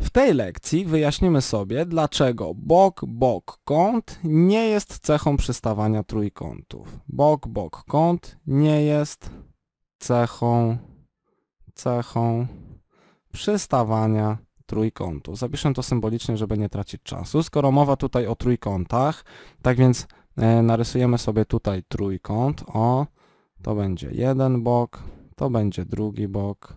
W tej lekcji wyjaśnimy sobie, dlaczego bok, bok, kąt nie jest cechą przystawania trójkątów. Bok, bok, kąt nie jest cechą, cechą przystawania trójkątu. Zapiszę to symbolicznie, żeby nie tracić czasu. Skoro mowa tutaj o trójkątach, tak więc e, narysujemy sobie tutaj trójkąt. O, to będzie jeden bok, to będzie drugi bok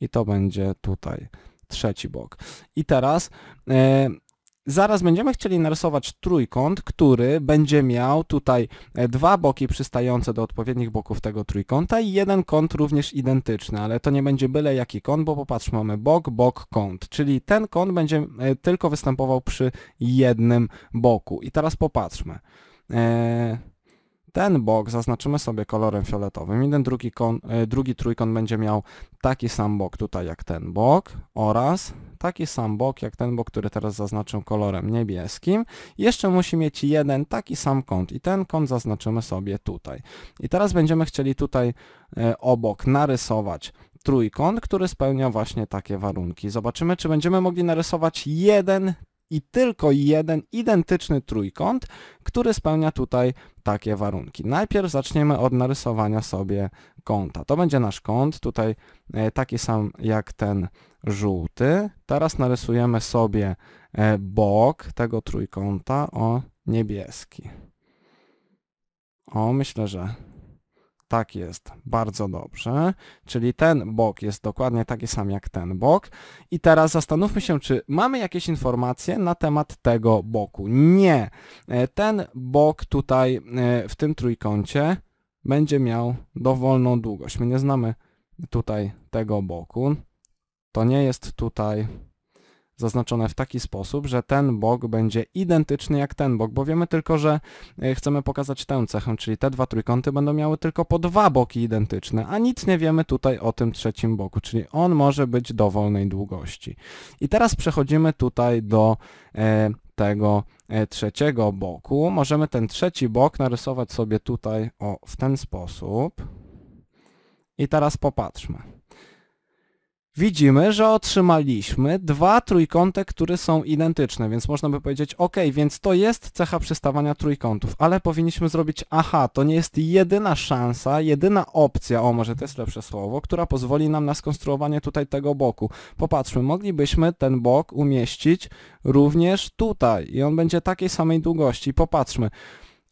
i to będzie tutaj trzeci bok. I teraz e, zaraz będziemy chcieli narysować trójkąt, który będzie miał tutaj e, dwa boki przystające do odpowiednich boków tego trójkąta i jeden kąt również identyczny, ale to nie będzie byle jaki kąt, bo popatrzmy, mamy bok, bok, kąt, czyli ten kąt będzie e, tylko występował przy jednym boku. I teraz popatrzmy. E, ten bok zaznaczymy sobie kolorem fioletowym. Jeden drugi, kon, e, drugi trójkąt będzie miał taki sam bok tutaj jak ten bok oraz taki sam bok jak ten bok, który teraz zaznaczę kolorem niebieskim. Jeszcze musi mieć jeden taki sam kąt i ten kąt zaznaczymy sobie tutaj. I teraz będziemy chcieli tutaj e, obok narysować trójkąt, który spełnia właśnie takie warunki. Zobaczymy, czy będziemy mogli narysować jeden i tylko jeden identyczny trójkąt, który spełnia tutaj takie warunki. Najpierw zaczniemy od narysowania sobie kąta. To będzie nasz kąt, tutaj e, taki sam jak ten żółty. Teraz narysujemy sobie e, bok tego trójkąta o niebieski. O, myślę, że tak jest, bardzo dobrze. Czyli ten bok jest dokładnie taki sam jak ten bok. I teraz zastanówmy się, czy mamy jakieś informacje na temat tego boku. Nie. E, ten bok tutaj e, w tym trójkącie będzie miał dowolną długość. My nie znamy tutaj tego boku. To nie jest tutaj zaznaczone w taki sposób, że ten bok będzie identyczny jak ten bok, bo wiemy tylko, że e, chcemy pokazać tę cechę, czyli te dwa trójkąty będą miały tylko po dwa boki identyczne, a nic nie wiemy tutaj o tym trzecim boku, czyli on może być dowolnej długości. I teraz przechodzimy tutaj do e, tego e, trzeciego boku. Możemy ten trzeci bok narysować sobie tutaj o, w ten sposób. I teraz popatrzmy widzimy, że otrzymaliśmy dwa trójkąty, które są identyczne, więc można by powiedzieć, ok, więc to jest cecha przystawania trójkątów, ale powinniśmy zrobić, aha, to nie jest jedyna szansa, jedyna opcja, o może to jest lepsze słowo, która pozwoli nam na skonstruowanie tutaj tego boku. Popatrzmy, moglibyśmy ten bok umieścić również tutaj i on będzie takiej samej długości. Popatrzmy.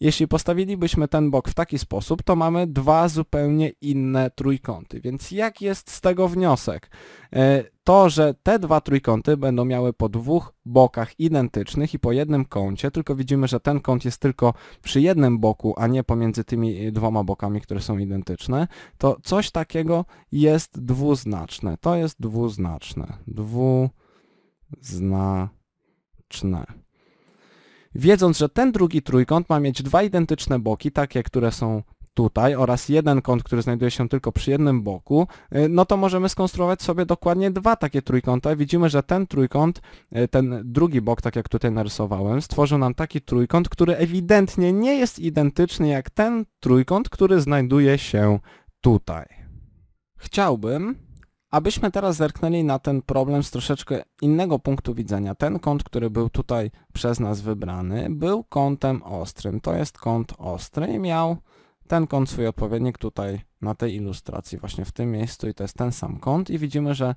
Jeśli postawilibyśmy ten bok w taki sposób, to mamy dwa zupełnie inne trójkąty. Więc jak jest z tego wniosek? E, to, że te dwa trójkąty będą miały po dwóch bokach identycznych i po jednym kącie, tylko widzimy, że ten kąt jest tylko przy jednym boku, a nie pomiędzy tymi dwoma bokami, które są identyczne, to coś takiego jest dwuznaczne. To jest dwuznaczne. Dwuznaczne wiedząc, że ten drugi trójkąt ma mieć dwa identyczne boki, takie, które są tutaj oraz jeden kąt, który znajduje się tylko przy jednym boku, y, no to możemy skonstruować sobie dokładnie dwa takie trójkąta. Widzimy, że ten trójkąt, y, ten drugi bok, tak jak tutaj narysowałem, stworzył nam taki trójkąt, który ewidentnie nie jest identyczny jak ten trójkąt, który znajduje się tutaj. Chciałbym, Abyśmy teraz zerknęli na ten problem z troszeczkę innego punktu widzenia. Ten kąt, który był tutaj przez nas wybrany, był kątem ostrym. To jest kąt ostry i miał ten kąt swój odpowiednik tutaj na tej ilustracji, właśnie w tym miejscu i to jest ten sam kąt i widzimy, że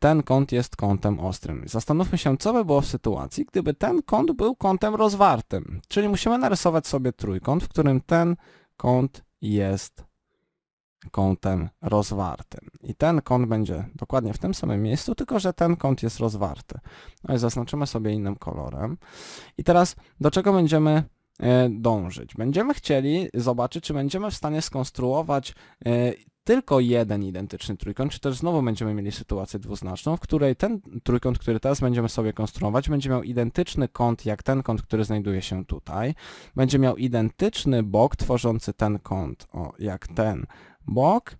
ten kąt jest kątem ostrym. Zastanówmy się, co by było w sytuacji, gdyby ten kąt był kątem rozwartym, czyli musimy narysować sobie trójkąt, w którym ten kąt jest kątem rozwartym. I ten kąt będzie dokładnie w tym samym miejscu, tylko że ten kąt jest rozwarty. No i zaznaczymy sobie innym kolorem. I teraz do czego będziemy e, dążyć? Będziemy chcieli zobaczyć, czy będziemy w stanie skonstruować e, tylko jeden identyczny trójkąt, czy też znowu będziemy mieli sytuację dwuznaczną, w której ten trójkąt, który teraz będziemy sobie konstruować, będzie miał identyczny kąt jak ten kąt, który znajduje się tutaj, będzie miał identyczny bok tworzący ten kąt, o, jak ten bok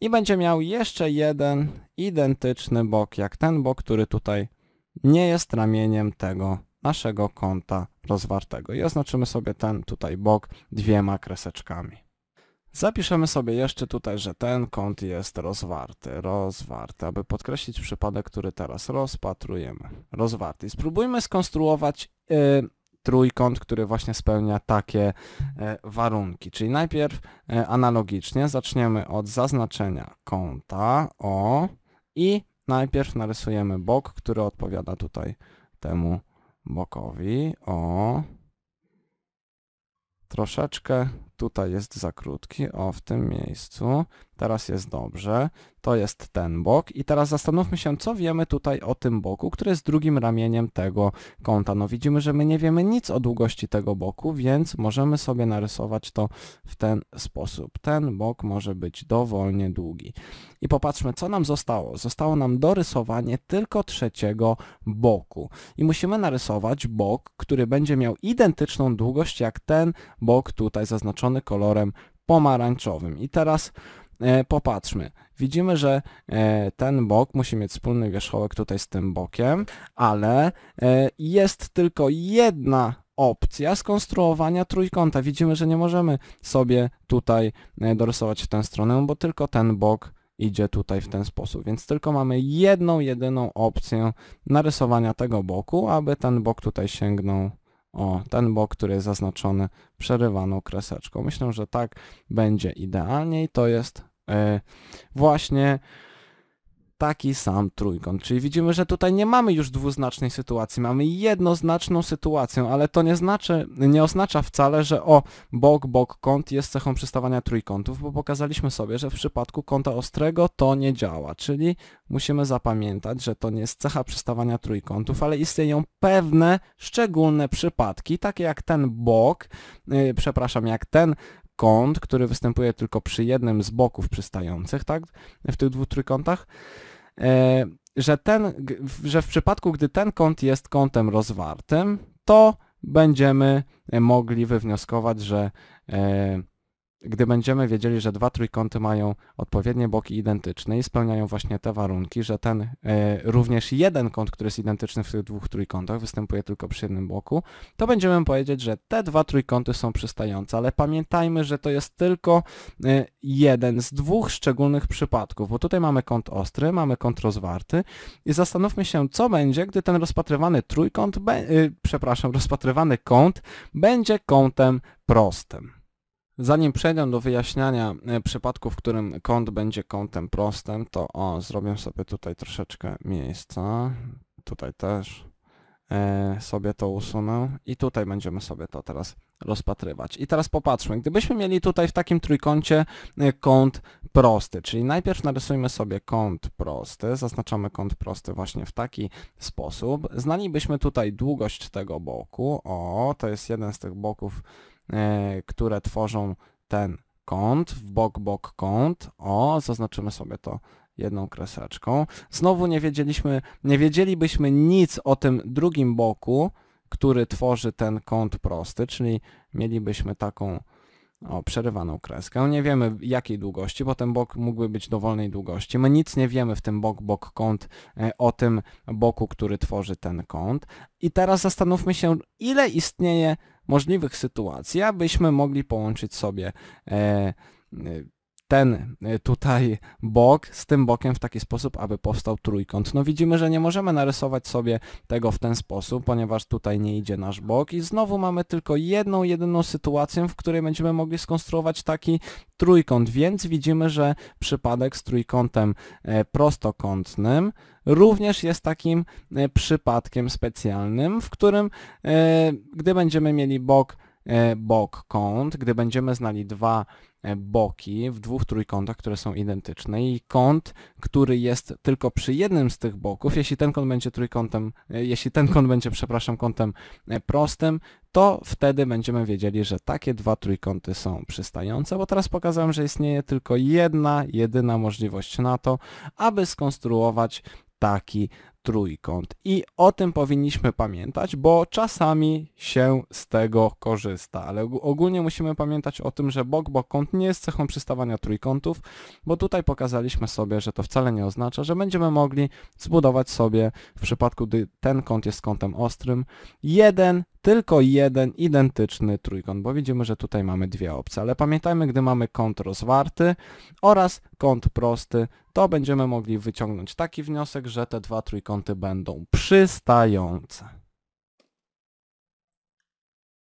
i będzie miał jeszcze jeden identyczny bok jak ten bok, który tutaj nie jest ramieniem tego naszego kąta rozwartego i oznaczymy sobie ten tutaj bok dwiema kreseczkami. Zapiszemy sobie jeszcze tutaj, że ten kąt jest rozwarty, rozwarty, aby podkreślić przypadek, który teraz rozpatrujemy, rozwarty. I spróbujmy skonstruować yy, trójkąt, który właśnie spełnia takie e, warunki. Czyli najpierw e, analogicznie zaczniemy od zaznaczenia kąta O i najpierw narysujemy bok, który odpowiada tutaj temu bokowi. O. Troszeczkę tutaj jest za krótki, o w tym miejscu, teraz jest dobrze, to jest ten bok i teraz zastanówmy się, co wiemy tutaj o tym boku, który jest drugim ramieniem tego kąta. No widzimy, że my nie wiemy nic o długości tego boku, więc możemy sobie narysować to w ten sposób. Ten bok może być dowolnie długi. I popatrzmy, co nam zostało. Zostało nam dorysowanie tylko trzeciego boku. I musimy narysować bok, który będzie miał identyczną długość jak ten bok tutaj zaznaczony zaznaczony kolorem pomarańczowym. I teraz e, popatrzmy. Widzimy, że e, ten bok musi mieć wspólny wierzchołek tutaj z tym bokiem, ale e, jest tylko jedna opcja skonstruowania trójkąta. Widzimy, że nie możemy sobie tutaj dorysować w tę stronę, bo tylko ten bok idzie tutaj w ten sposób. Więc tylko mamy jedną, jedyną opcję narysowania tego boku, aby ten bok tutaj sięgnął o, ten bok, który jest zaznaczony przerywaną kreseczką. Myślę, że tak będzie idealnie i to jest yy, właśnie taki sam trójkąt. Czyli widzimy, że tutaj nie mamy już dwuznacznej sytuacji, mamy jednoznaczną sytuację, ale to nie, znaczy, nie oznacza wcale, że o bok, bok, kąt jest cechą przystawania trójkątów, bo pokazaliśmy sobie, że w przypadku kąta ostrego to nie działa, czyli musimy zapamiętać, że to nie jest cecha przystawania trójkątów, ale istnieją pewne szczególne przypadki, takie jak ten bok, yy, przepraszam, jak ten kąt, który występuje tylko przy jednym z boków przystających, tak, w tych dwóch trójkątach, e, że, ten, że w przypadku, gdy ten kąt jest kątem rozwartym, to będziemy mogli wywnioskować, że e, gdy będziemy wiedzieli, że dwa trójkąty mają odpowiednie boki identyczne i spełniają właśnie te warunki, że ten e, również jeden kąt, który jest identyczny w tych dwóch trójkątach, występuje tylko przy jednym boku, to będziemy powiedzieć, że te dwa trójkąty są przystające, ale pamiętajmy, że to jest tylko e, jeden z dwóch szczególnych przypadków, bo tutaj mamy kąt ostry, mamy kąt rozwarty i zastanówmy się, co będzie, gdy ten rozpatrywany trójkąt, e, przepraszam, rozpatrywany kąt będzie kątem prostym. Zanim przejdę do wyjaśniania e, przypadku, w którym kąt będzie kątem prostym, to o, zrobię sobie tutaj troszeczkę miejsca. Tutaj też e, sobie to usunę i tutaj będziemy sobie to teraz rozpatrywać. I teraz popatrzmy, gdybyśmy mieli tutaj w takim trójkącie e, kąt prosty, czyli najpierw narysujmy sobie kąt prosty, zaznaczamy kąt prosty właśnie w taki sposób, znalibyśmy tutaj długość tego boku, o, to jest jeden z tych boków, E, które tworzą ten kąt, w bok, bok, kąt. O, zaznaczymy sobie to jedną kreseczką. Znowu nie wiedzieliśmy, nie wiedzielibyśmy nic o tym drugim boku, który tworzy ten kąt prosty, czyli mielibyśmy taką o, przerywaną kreskę. Nie wiemy jakiej długości, bo ten bok mógłby być dowolnej długości. My nic nie wiemy w tym bok, bok, kąt e, o tym boku, który tworzy ten kąt. I teraz zastanówmy się, ile istnieje możliwych sytuacji, abyśmy mogli połączyć sobie e, e ten y, tutaj bok z tym bokiem w taki sposób, aby powstał trójkąt. No widzimy, że nie możemy narysować sobie tego w ten sposób, ponieważ tutaj nie idzie nasz bok i znowu mamy tylko jedną, jedyną sytuację, w której będziemy mogli skonstruować taki trójkąt, więc widzimy, że przypadek z trójkątem e, prostokątnym również jest takim e, przypadkiem specjalnym, w którym e, gdy będziemy mieli bok E, bok kąt, gdy będziemy znali dwa e, boki w dwóch trójkątach, które są identyczne i kąt, który jest tylko przy jednym z tych boków, jeśli ten kąt będzie trójkątem, e, jeśli ten kąt będzie, przepraszam, kątem prostym, to wtedy będziemy wiedzieli, że takie dwa trójkąty są przystające, bo teraz pokazałem, że istnieje tylko jedna, jedyna możliwość na to, aby skonstruować taki trójkąt. I o tym powinniśmy pamiętać, bo czasami się z tego korzysta, ale ogólnie musimy pamiętać o tym, że bok bok kąt nie jest cechą przystawania trójkątów, bo tutaj pokazaliśmy sobie, że to wcale nie oznacza, że będziemy mogli zbudować sobie w przypadku, gdy ten kąt jest kątem ostrym, jeden tylko jeden identyczny trójkąt, bo widzimy, że tutaj mamy dwie opcje, ale pamiętajmy, gdy mamy kąt rozwarty oraz kąt prosty, to będziemy mogli wyciągnąć taki wniosek, że te dwa trójkąty będą przystające.